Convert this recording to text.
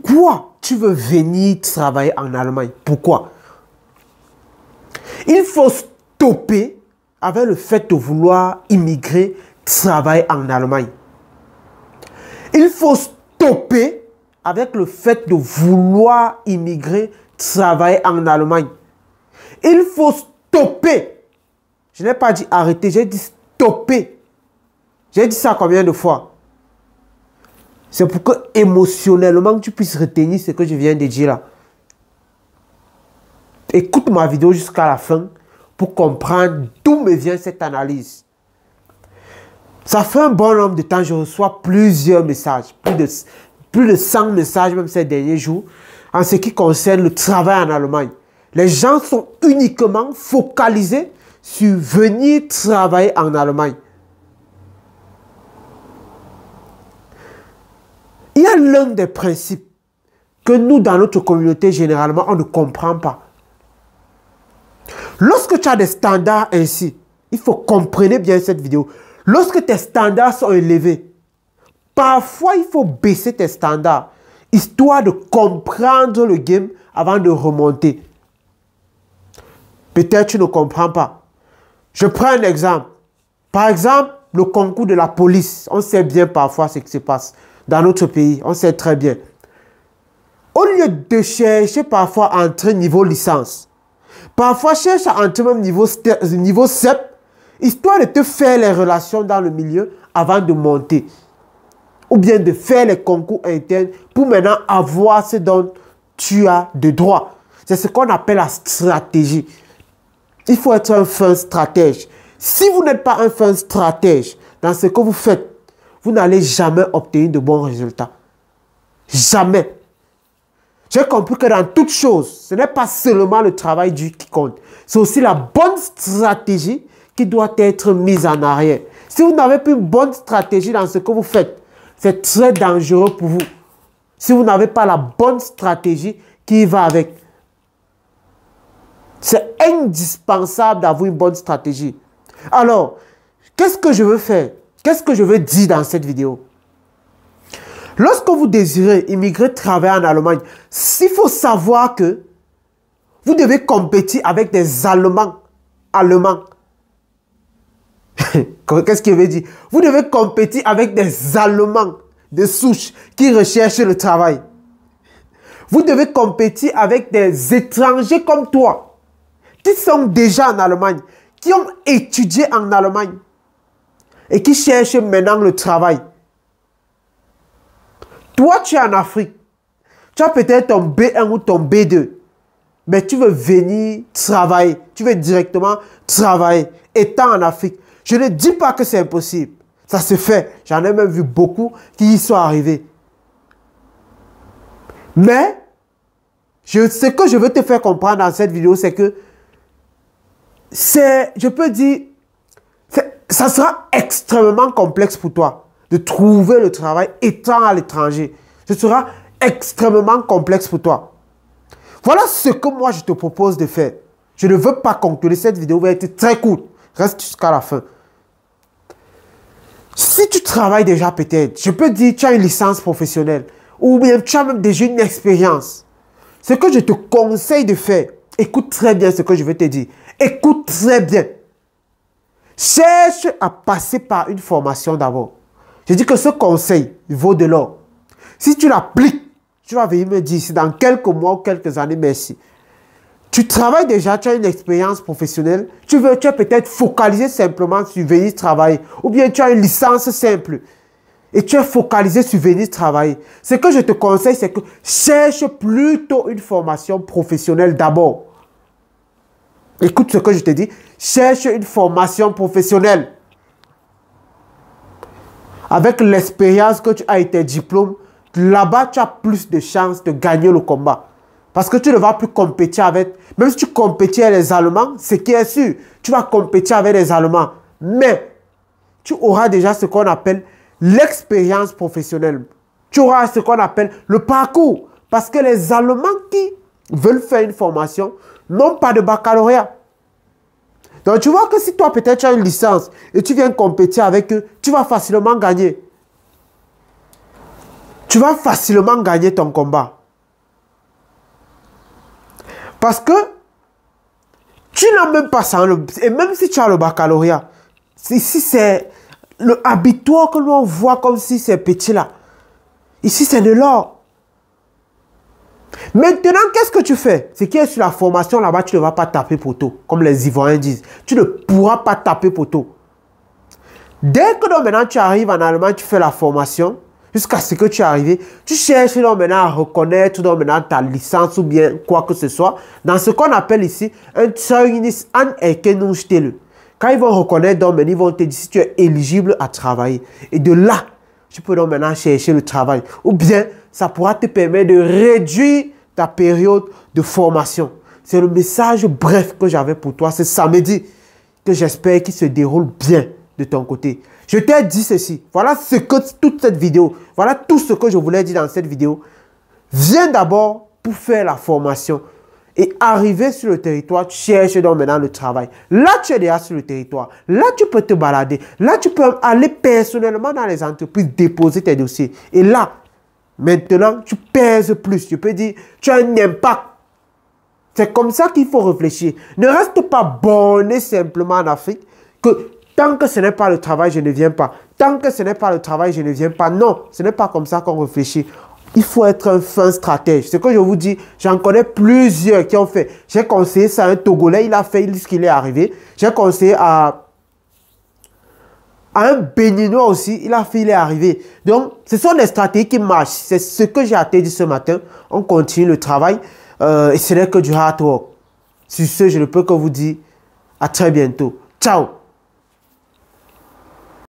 Pourquoi tu veux venir travailler en Allemagne Pourquoi Il faut stopper avec le fait de vouloir immigrer, travailler en Allemagne. Il faut stopper avec le fait de vouloir immigrer, travailler en Allemagne. Il faut stopper. Je n'ai pas dit arrêter, j'ai dit stopper. J'ai dit ça combien de fois c'est pour que émotionnellement tu puisses retenir ce que je viens de dire là. Écoute ma vidéo jusqu'à la fin pour comprendre d'où me vient cette analyse. Ça fait un bon nombre de temps, que je reçois plusieurs messages, plus de, plus de 100 messages même ces derniers jours, en ce qui concerne le travail en Allemagne. Les gens sont uniquement focalisés sur venir travailler en Allemagne. Il y a l'un des principes que nous, dans notre communauté, généralement, on ne comprend pas. Lorsque tu as des standards ainsi, il faut comprendre bien cette vidéo. Lorsque tes standards sont élevés, parfois il faut baisser tes standards, histoire de comprendre le game avant de remonter. Peut-être tu ne comprends pas. Je prends un exemple. Par exemple, le concours de la police. On sait bien parfois ce qui se passe dans notre pays, on sait très bien. Au lieu de chercher parfois à entrer niveau licence, parfois cherche à entrer même niveau, niveau CEP, histoire de te faire les relations dans le milieu avant de monter. Ou bien de faire les concours internes pour maintenant avoir ce dont tu as de droit. C'est ce qu'on appelle la stratégie. Il faut être un fin stratège. Si vous n'êtes pas un fin stratège dans ce que vous faites, vous n'allez jamais obtenir de bons résultats. Jamais. J'ai compris que dans toute chose, ce n'est pas seulement le travail du qui compte. C'est aussi la bonne stratégie qui doit être mise en arrière. Si vous n'avez pas une bonne stratégie dans ce que vous faites, c'est très dangereux pour vous. Si vous n'avez pas la bonne stratégie qui va avec. C'est indispensable d'avoir une bonne stratégie. Alors, qu'est-ce que je veux faire Qu'est-ce que je veux dire dans cette vidéo Lorsque vous désirez immigrer, travailler en Allemagne, s'il faut savoir que vous devez compétir avec des Allemands. Allemands. Qu'est-ce qu'il veut dire Vous devez compétir avec des Allemands de souche qui recherchent le travail. Vous devez compétir avec des étrangers comme toi, qui sont déjà en Allemagne, qui ont étudié en Allemagne et qui cherche maintenant le travail. Toi, tu es en Afrique. Tu as peut-être ton B1 ou ton B2. Mais tu veux venir travailler. Tu veux directement travailler. Étant en Afrique. Je ne dis pas que c'est impossible. Ça se fait. J'en ai même vu beaucoup qui y sont arrivés. Mais, je, ce que je veux te faire comprendre dans cette vidéo, c'est que c'est, je peux dire, ça sera extrêmement complexe pour toi de trouver le travail étant à l'étranger. Ce sera extrêmement complexe pour toi. Voilà ce que moi je te propose de faire. Je ne veux pas conclure. Cette vidéo elle va être très courte. Reste jusqu'à la fin. Si tu travailles déjà peut-être, je peux dire tu as une licence professionnelle ou bien tu as même déjà une expérience. Ce que je te conseille de faire, écoute très bien ce que je vais te dire. Écoute très bien cherche à passer par une formation d'abord. Je dis que ce conseil vaut de l'or. Si tu l'appliques, tu vas venir me dire c'est dans quelques mois ou quelques années, merci. Tu travailles déjà, tu as une expérience professionnelle, tu veux, tu es peut-être focalisé simplement sur venir travailler, ou bien tu as une licence simple et tu es focalisé sur venir travailler. Ce que je te conseille, c'est que cherche plutôt une formation professionnelle d'abord. Écoute ce que je te dis. Cherche une formation professionnelle. Avec l'expérience que tu as et tes diplômes, là-bas, tu as plus de chances de gagner le combat. Parce que tu ne vas plus compétir avec... Même si tu compétis avec les Allemands, ce qui est sûr, tu vas compétir avec les Allemands. Mais tu auras déjà ce qu'on appelle l'expérience professionnelle. Tu auras ce qu'on appelle le parcours. Parce que les Allemands qui veulent faire une formation, non pas de baccalauréat. Donc tu vois que si toi peut-être tu as une licence et tu viens compétir avec eux, tu vas facilement gagner. Tu vas facilement gagner ton combat. Parce que tu n'as même pas ça. Et même si tu as le baccalauréat, ici c'est le habitoire que l'on voit comme si c'est petit là. Ici c'est de l'or. Maintenant, qu'est-ce que tu fais Ce qui est sur la formation là-bas, tu ne vas pas taper poteau, comme les Ivoiriens disent. Tu ne pourras pas taper poteau. Dès que maintenant tu arrives en Allemagne, tu fais la formation, jusqu'à ce que tu arrives, tu cherches maintenant à reconnaître maintenant ta licence ou bien quoi que ce soit, dans ce qu'on appelle ici un Zeugnis Anerkennungsstelle. Quand ils vont reconnaître, ils vont te dire si tu es éligible à travailler. Et de là, tu peux donc maintenant chercher le travail. Ou bien, ça pourra te permettre de réduire ta période de formation. C'est le message bref que j'avais pour toi ce samedi, que j'espère qu'il se déroule bien de ton côté. Je t'ai dit ceci. Voilà ce que toute cette vidéo, voilà tout ce que je voulais dire dans cette vidéo. Viens d'abord pour faire la formation. Et arriver sur le territoire, cherche cherches donc maintenant le travail. Là, tu es déjà sur le territoire. Là, tu peux te balader. Là, tu peux aller personnellement dans les entreprises, déposer tes dossiers. Et là, Maintenant, tu pèses plus. Tu peux dire, tu as un impact. C'est comme ça qu'il faut réfléchir. Ne reste pas borné simplement en Afrique que tant que ce n'est pas le travail, je ne viens pas. Tant que ce n'est pas le travail, je ne viens pas. Non, ce n'est pas comme ça qu'on réfléchit. Il faut être un fin stratège. Ce que je vous dis, j'en connais plusieurs qui ont fait. J'ai conseillé ça à un Togolais, il a fait ce qu'il est arrivé. J'ai conseillé à un Béninois aussi, il a fait, il est arrivé. Donc, ce sont des stratégies qui marchent. C'est ce que j'ai attendu ce matin. On continue le travail. Euh, et ce n'est que du hard work. Sur ce, je ne peux que vous dire à très bientôt. Ciao